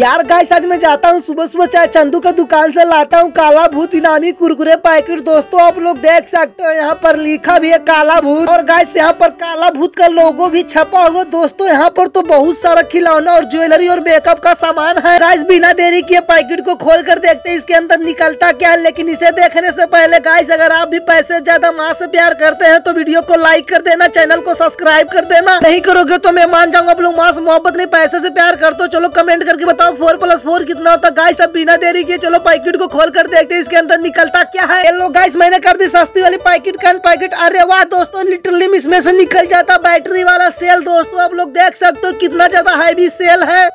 यार गाइस आज मैं जाता हूँ सुबह सुबह चाहे चंदू का दुकान से लाता हूँ काला भूत इनामी कुरकुरे पैकेट दोस्तों आप लोग देख सकते हो यहाँ पर लिखा भी है काला भूत और गाइस यहाँ पर काला भूत का लोगो भी छपा होगा दोस्तों यहाँ पर तो बहुत सारा खिलौना और ज्वेलरी और मेकअप का सामान है गाइस बिना देरी किए पैकेट को खोल कर देखते इसके अंदर निकलता क्या है लेकिन इसे देखने से पहले गाइस अगर आप भी पैसे ज्यादा माँ से प्यार करते हैं तो वीडियो को लाइक कर देना चैनल को सब्सक्राइब कर देना नहीं करोगे तो मैं मान जाऊंगा आप लोग माँ से मोहब्बत नहीं पैसे ऐसी प्यार करते दो चलो कमेंट करके बताओ बताओ फोर प्लस फोर कितना होता गाइस अब बिना देरी के चलो पैकेट को खोल कर देखते हैं इसके अंदर निकलता क्या है हेलो गाइस मैंने कर दी सस्ती वाली पैकेट का पैकेट अरे वाह दोस्तों लिटरली इसमें से निकल जाता बैटरी वाला सेल दोस्तों आप लोग देख सकते हो कितना ज्यादा हाईवी सेल है